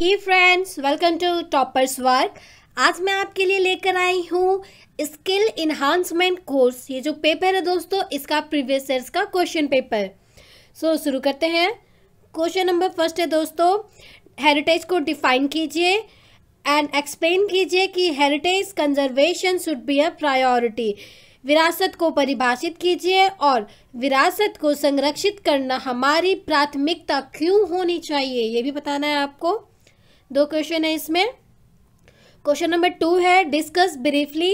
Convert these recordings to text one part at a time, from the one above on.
he friends welcome to toppers work आज मैं आपके लिए लेकर आई हूँ स्किल इन्हांसमेंट कोर्स ये जो पेपर है दोस्तों इसका प्रीवियस ईयर का क्वेश्चन पेपर सो so, शुरू करते हैं क्वेश्चन नंबर फर्स्ट है दोस्तों हेरिटेज को डिफाइन कीजिए एंड एक्सप्लेन कीजिए कि heritage conservation should be a priority विरासत को परिभाषित कीजिए और विरासत को संरक्षित करना हमारी प्राथमिकता क्यों होनी चाहिए ये भी बताना है आपको दो क्वेश्चन है इसमें क्वेश्चन नंबर टू है discuss briefly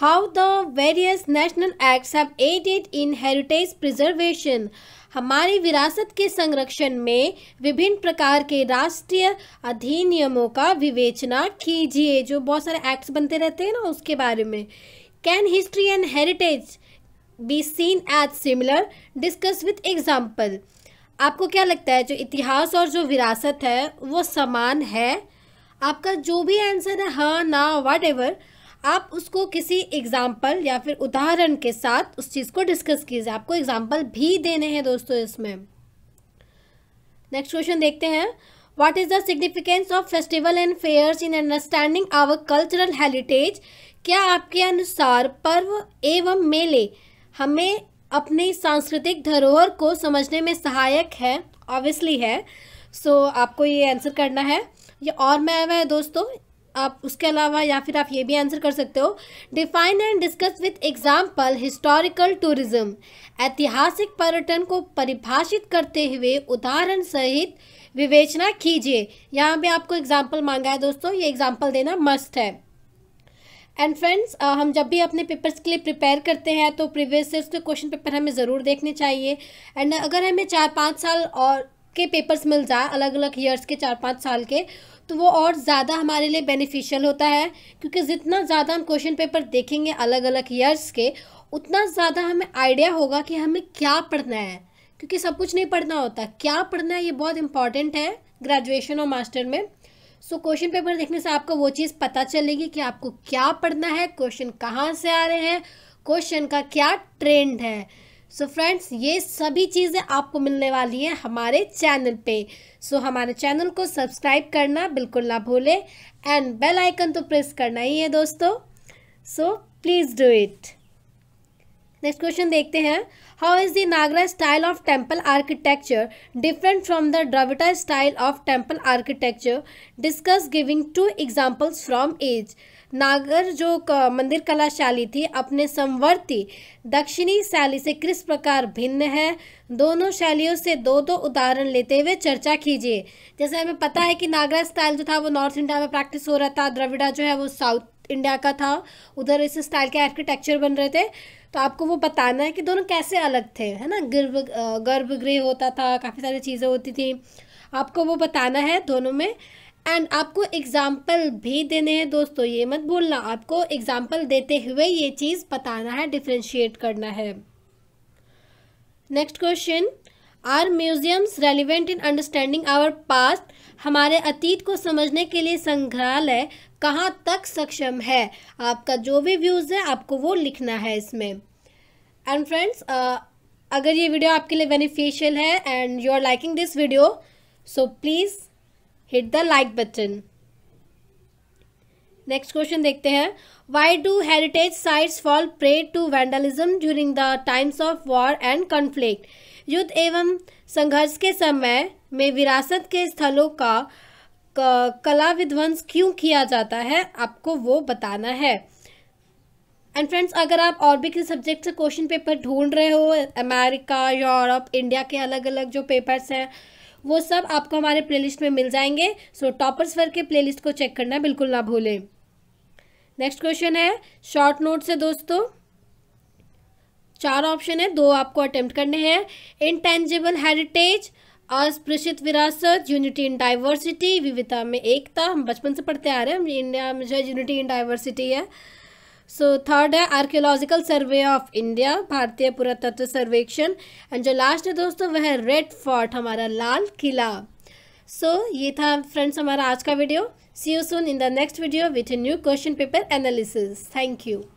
how the various national acts have added in heritage preservation हमारी विरासत के संरक्षण में विभिन्न प्रकार के राष्ट्रीय अधिनियमों का विवेचना कीजिए जो बहुत सारे एक्ट्स बनते रहते हैं ना उसके बारे में can history and heritage be seen as similar discuss with example आपको क्या लगता है जो इतिहास और जो विरासत है वो समान है आपका जो भी आंसर है हाँ ना वाट एवर आप उसको किसी एग्जाम्पल या फिर उदाहरण के साथ उस चीज़ को डिस्कस कीजिए आपको एग्जाम्पल भी देने हैं दोस्तों इसमें नेक्स्ट क्वेश्चन देखते हैं what is the significance of festival and fairs in understanding our cultural heritage क्या आपके अनुसार पर्व एवं मेले हमें अपनी सांस्कृतिक धरोहर को समझने में सहायक है ऑब्वियसली है सो so, आपको ये आंसर करना है ये और मैं आया है दोस्तों आप उसके अलावा या फिर आप ये भी आंसर कर सकते हो define and discuss with example historical tourism ऐतिहासिक पर्यटन को परिभाषित करते हुए उदाहरण सहित विवेचना कीजिए यहाँ पे आपको एग्जाम्पल मांगा है दोस्तों ये एग्जाम्पल देना मस्ट है एंड फ्रेंड्स uh, हम जब भी अपने पेपर्स के लिए प्रिपेयर करते हैं तो प्रीवियस ईयर के क्वेश्चन पेपर हमें ज़रूर देखने चाहिए एंड अगर हमें चार पाँच साल और के पेपर्स मिल जाए अलग अलग ईयर्स के चार पाँच साल के तो वो और ज़्यादा हमारे लिए बेनिफिशियल होता है क्योंकि जितना ज़्यादा हम क्वेश्चन पेपर देखेंगे अलग अलग ईयर्स के उतना ज़्यादा हमें आइडिया होगा कि हमें क्या पढ़ना है क्योंकि सब कुछ नहीं पढ़ना होता क्या पढ़ना है ये बहुत इंपॉर्टेंट है ग्रेजुएशन और मास्टर में सो क्वेश्चन पेपर देखने से आपको वो चीज़ पता चलेगी कि आपको क्या पढ़ना है क्वेश्चन कहाँ से आ रहे हैं क्वेश्चन का क्या ट्रेंड है सो so फ्रेंड्स ये सभी चीज़ें आपको मिलने वाली हैं हमारे चैनल पे सो so, हमारे चैनल को सब्सक्राइब करना बिल्कुल ना भूलें एंड बेल आइकन तो प्रेस करना ही है दोस्तों so please do it next question देखते हैं how is the Nagara style of temple architecture different from the Dravida style of temple architecture discuss giving two examples from एज नागर जो मंदिर कला शैली थी अपने संवर्ती दक्षिणी शैली से किस प्रकार भिन्न है दोनों शैलियों से दो दो उदाहरण लेते हुए चर्चा कीजिए जैसे हमें पता है कि नागरा स्टाइल जो था वो नॉर्थ इंडिया में प्रैक्टिस हो रहा था द्रविड़ा जो है वो साउथ इंडिया का था उधर इस स्टाइल के आर्किटेक्चर बन रहे थे तो आपको वो बताना है कि दोनों कैसे अलग थे है ना गर्भ गर्भगृह होता था काफ़ी सारी चीज़ें होती थी आपको वो बताना है दोनों में एंड आपको एग्ज़ाम्पल भी देने हैं दोस्तों ये मत भूलना आपको एग्ज़ाम्पल देते हुए ये चीज़ बताना है डिफ्रेंशिएट करना है next question are museums relevant in understanding our past हमारे अतीत को समझने के लिए संग्रहालय कहाँ तक सक्षम है आपका जो भी व्यूज़ है आपको वो लिखना है इसमें एंड फ्रेंड्स अगर ये वीडियो आपके लिए बेनिफिशियल है and you are liking this video so please hit the like button next question देखते हैं why do heritage sites fall prey to vandalism during the times of war and conflict युद्ध एवं संघर्ष के समय में विरासत के स्थलों का कला विध्वंस क्यों किया जाता है आपको वो बताना है एंड फ्रेंड्स अगर आप और भी किसी सब्जेक्ट से क्वेश्चन पेपर ढूंढ रहे हो अमेरिका यूरोप इंडिया के अलग अलग जो पेपर्स हैं वो सब आपको हमारे प्लेलिस्ट में मिल जाएंगे सो टॉपर्स वर्ग के प्लेलिस्ट को चेक करना बिल्कुल ना भूलें नेक्स्ट क्वेश्चन है शॉर्ट नोट से दोस्तों चार ऑप्शन है दो आपको अटेम्प्ट करने हैं इनटेंजिबल हेरिटेज अस्पृश्यत विरासत यूनिटी इन डाइवर्सिटी विविधता में एकता हम बचपन से पढ़ते आ रहे हैं इंडिया में जो है यूनिटी इन डाइवर्सिटी है सो थर्ड है आर्कियोलॉजिकल सर्वे ऑफ इंडिया भारतीय पुरातत्व सर्वेक्षण एंड जो लास्ट है दोस्तों वह है रेड फोर्ट हमारा लाल किला सो so, ये था फ्रेंड्स हमारा आज का video see you soon in the next video with a new question paper analysis thank you